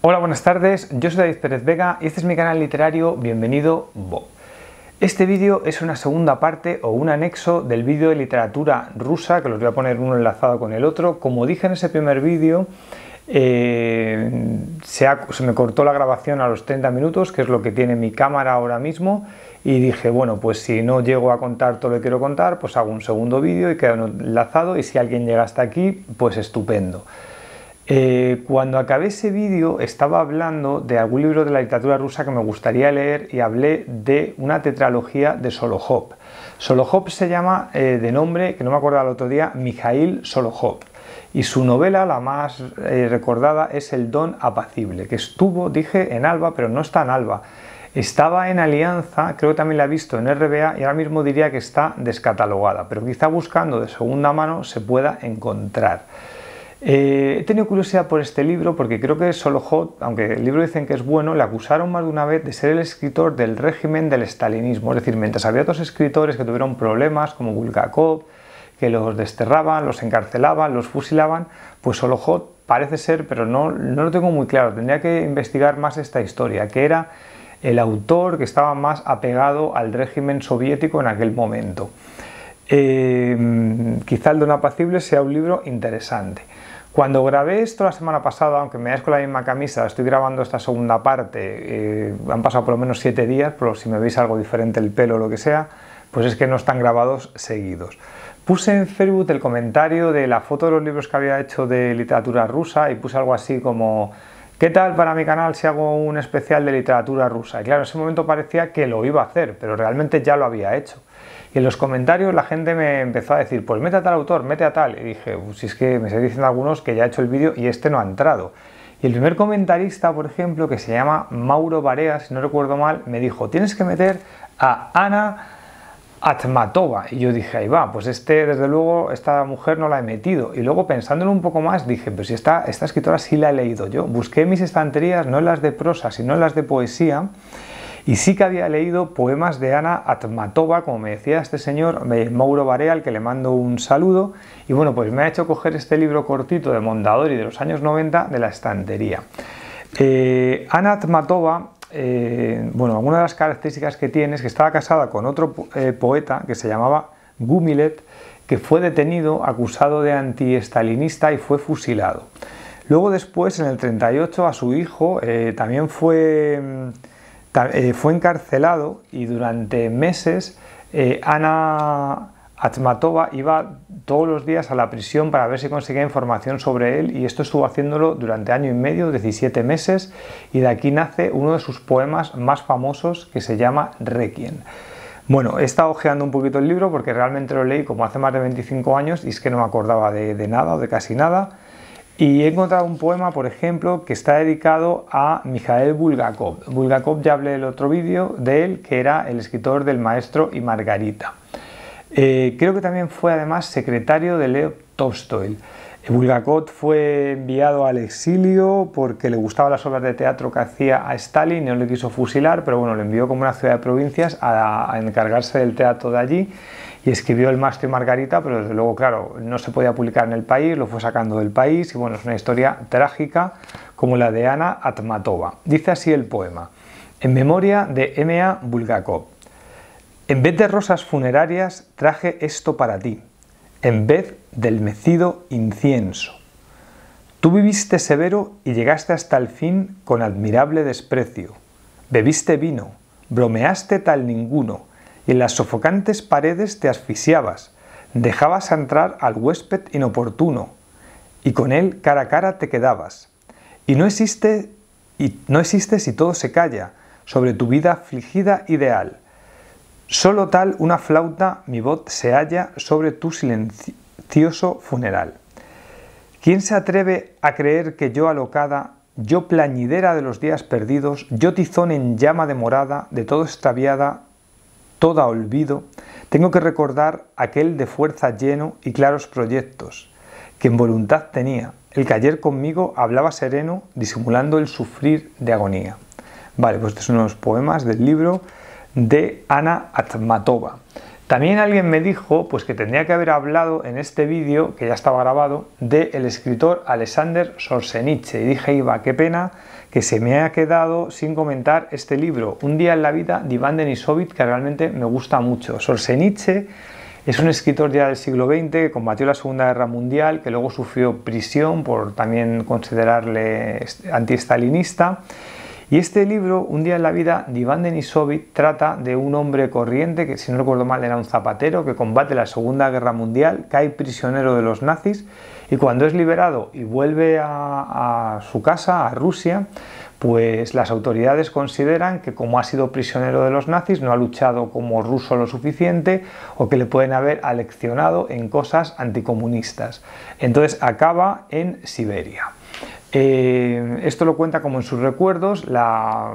Hola, buenas tardes. Yo soy David Pérez Vega y este es mi canal literario Bienvenido Bob. Este vídeo es una segunda parte o un anexo del vídeo de literatura rusa, que los voy a poner uno enlazado con el otro. Como dije en ese primer vídeo, eh, se, se me cortó la grabación a los 30 minutos, que es lo que tiene mi cámara ahora mismo, y dije, bueno, pues si no llego a contar todo lo que quiero contar, pues hago un segundo vídeo y queda enlazado, y si alguien llega hasta aquí, pues estupendo. Eh, cuando acabé ese vídeo estaba hablando de algún libro de la literatura rusa que me gustaría leer y hablé de una tetralogía de Solohop. Solohop se llama eh, de nombre, que no me acuerdo el otro día, Mikhail Solohop Y su novela, la más eh, recordada, es El Don Apacible, que estuvo, dije, en Alba, pero no está en Alba. Estaba en Alianza, creo que también la he visto en RBA y ahora mismo diría que está descatalogada, pero quizá buscando de segunda mano se pueda encontrar. Eh, he tenido curiosidad por este libro porque creo que Solohot, aunque el libro dicen que es bueno, le acusaron más de una vez de ser el escritor del régimen del estalinismo. Es decir, mientras había otros escritores que tuvieron problemas, como Bulgakov, que los desterraban, los encarcelaban, los fusilaban, pues Solohot parece ser, pero no, lo tengo muy claro, tendría que investigar más esta historia, que era el autor que estaba más apegado al régimen soviético en aquel momento. Eh, quizá el Don Apacible sea un libro interesante. Cuando grabé esto la semana pasada, aunque me veáis con la misma camisa, estoy grabando esta segunda parte, eh, han pasado por lo menos siete días, pero si me veis algo diferente el pelo o lo que sea, pues es que no están grabados seguidos. Puse en Facebook el comentario de la foto de los libros que había hecho de literatura rusa y puse algo así como... ¿Qué tal para mi canal si hago un especial de literatura rusa? Y claro, en ese momento parecía que lo iba a hacer, pero realmente ya lo había hecho en los comentarios la gente me empezó a decir, pues mete a tal autor, mete a tal. Y dije, si pues es que me estoy diciendo algunos que ya he hecho el vídeo y este no ha entrado. Y el primer comentarista, por ejemplo, que se llama Mauro Barea, si no recuerdo mal, me dijo, tienes que meter a Ana Atmatova. Y yo dije, ahí va, pues este, desde luego, esta mujer no la he metido. Y luego pensándolo un poco más, dije, pues si esta, esta escritora sí la he leído yo. Busqué mis estanterías, no en las de prosa, sino en las de poesía y sí que había leído poemas de Ana Atmatova, como me decía este señor, Mauro Barea, al que le mando un saludo. Y bueno, pues me ha hecho coger este libro cortito de Mondadori de los años 90 de la estantería. Eh, Ana Atmatova eh, bueno, alguna de las características que tiene es que estaba casada con otro eh, poeta que se llamaba Gumilet, que fue detenido, acusado de antiestalinista y fue fusilado. Luego después, en el 38, a su hijo también fue mm, eh, fue encarcelado y durante meses eh, Ana Atmatova iba todos los días a la prisión para ver si conseguía información sobre él y esto estuvo haciéndolo durante año y medio, 17 meses, y de aquí nace uno de sus poemas más famosos que se llama Requiem. Bueno, he estado ojeando un poquito el libro porque realmente lo leí como hace más de 25 años y es que no me acordaba de nada o de casi nada. Y he encontrado un poema, por ejemplo, que está dedicado a Mijael Bulgakov. Bulgakov ya hablé en el otro vídeo de él, que era el escritor del Maestro y Margarita. Eh, creo que también fue además secretario de Leo Tolstoy. Bulgakov fue enviado al exilio porque le gustaban las obras de teatro que hacía a Stalin y no le quiso fusilar, pero bueno, le envió como una ciudad de provincias a encargarse del teatro de allí escribió El Maestro y Margarita, pero luego, claro, no se podía publicar en el país, lo fue sacando del país y bueno, es una historia trágica como la de Ana Atmatova. Dice así el poema, en memoria de M.A. Bulgakov. En vez de rosas funerarias traje esto para ti, en vez del mecido incienso. Tú viviste severo y llegaste hasta el fin con admirable desprecio. Bebiste vino, bromeaste tal ninguno, y en las sofocantes paredes te asfixiabas, dejabas entrar al huésped inoportuno, y con él cara a cara te quedabas. Y no existe, y no si todo se calla sobre tu vida afligida ideal. Solo tal una flauta mi voz se halla sobre tu silencioso funeral. ¿Quién se atreve a creer que yo alocada, yo plañidera de los días perdidos, yo tizón en llama de morada, de todo extraviada, toda olvido, tengo que recordar aquel de fuerza lleno y claros proyectos, que en voluntad tenía, el que ayer conmigo hablaba sereno, disimulando el sufrir de agonía. Vale, pues estos son los poemas del libro de Ana Atmatova. También alguien me dijo pues que tendría que haber hablado en este vídeo, que ya estaba grabado, del el escritor Alexander sorseniche Y dije, Iba, qué pena que se me ha quedado sin comentar este libro, Un día en la vida de Iván Denisovich, que realmente me gusta mucho. Solzhenitsyn es un escritor ya del siglo XX que combatió la Segunda Guerra Mundial, que luego sufrió prisión por también considerarle antiestalinista y este libro, Un día en la vida, de Iván Denisovic, trata de un hombre corriente que, si no recuerdo mal, era un zapatero que combate la Segunda Guerra Mundial, cae prisionero de los nazis y cuando es liberado y vuelve a su casa, a Rusia, pues las autoridades consideran que como ha sido prisionero de los nazis no ha luchado como ruso lo suficiente o que le pueden haber aleccionado en cosas anticomunistas. Entonces acaba en Siberia. Eh, esto lo cuenta como en sus recuerdos la,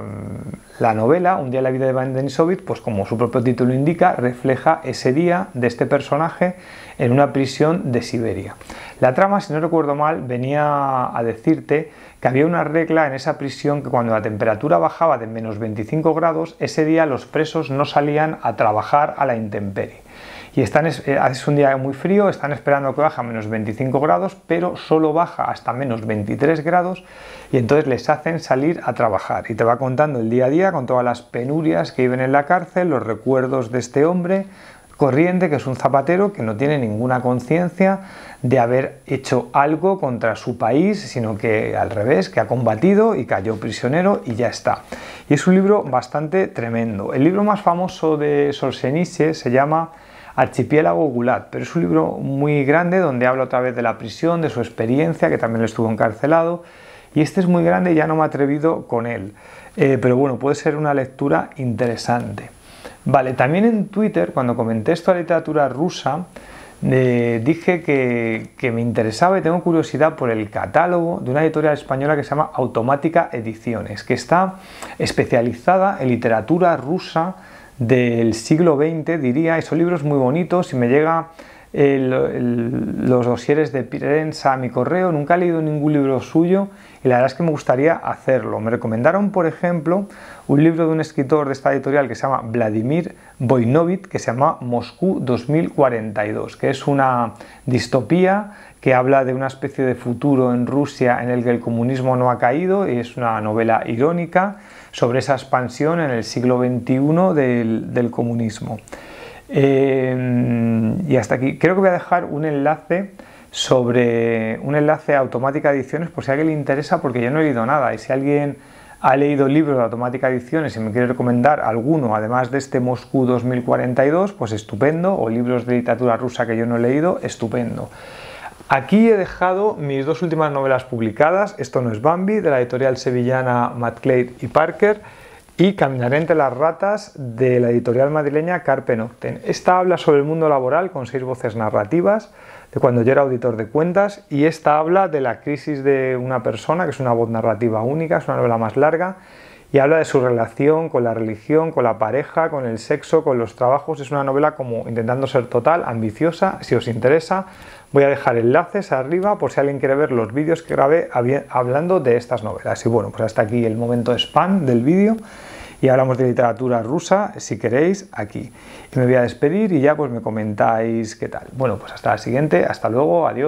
novela, Un día en la vida de Van Denisovic, pues como su propio título indica, refleja ese día de este personaje en una prisión de Siberia. La trama, si no recuerdo mal, venía a decirte que había una regla en esa prisión que cuando la temperatura bajaba de menos 25 grados, ese día los presos no salían a trabajar a la intemperie y están, es, eh, un día muy frío, están esperando que baje a menos 25 grados, pero solo baja hasta menos 23 grados y entonces les hacen salir a trabajar. Y te va contando el día a día con todas las penurias que viven en la cárcel, los recuerdos de este hombre, corriente, que es un zapatero que no tiene ninguna conciencia de haber hecho algo contra su país, sino que al revés, que ha combatido y cayó prisionero y ya está. Y es un libro bastante tremendo. El libro más famoso de Solzhenitsyn se llama Archipiélago gulat pero es un libro muy grande donde habla otra vez de la prisión, de su experiencia, que también estuvo encarcelado. Y este es muy grande ya no me he atrevido con él. Eh, pero bueno, puede ser una lectura interesante. Vale, también en Twitter, cuando comenté esto a literatura rusa, eh, dije que, me interesaba y tengo curiosidad por el catálogo de una editorial española que se llama Automática Ediciones, que está especializada en literatura rusa del siglo XX, diría, esos libros muy bonitos y me llega los dosieres de prensa a mi correo, nunca he leído ningún libro suyo y la verdad es que me gustaría hacerlo. Me recomendaron, por ejemplo, un libro de un escritor de esta editorial que se llama Vladimir Voinovich, que se llama Moscú 2042, que es una distopía que habla de una especie de futuro en Rusia en el que el comunismo no ha caído y es una novela irónica sobre esa expansión en el siglo XXI del comunismo. Em, y hasta aquí. Creo que voy a dejar un enlace sobre un enlace a automática ediciones por si a alguien le interesa porque yo no he leído nada y si alguien ha leído libros de automática ediciones y me quiere recomendar alguno además de este Moscú 2042 pues estupendo o libros de literatura rusa que yo no he leído estupendo aquí he dejado mis dos últimas novelas publicadas esto no es Bambi de la editorial sevillana Matt y Parker y Caminaré entre las ratas de la editorial madrileña Carpe Nocten. Esta habla sobre el mundo laboral con seis voces narrativas de cuando yo era auditor de cuentas y esta habla de la crisis de una persona, que es una voz narrativa única, es una novela más larga y habla de su relación con la religión, con la pareja, con el sexo, con los trabajos. Es una novela como intentando ser total, ambiciosa. Si os interesa, voy a dejar enlaces arriba por si alguien quiere ver los vídeos que grabé hablando de estas novelas. Y bueno, pues hasta aquí el momento spam del vídeo. Y hablamos de literatura rusa, si queréis, aquí. Y me voy a despedir y ya pues me comentáis qué tal. Bueno, pues hasta la siguiente, hasta luego, adiós.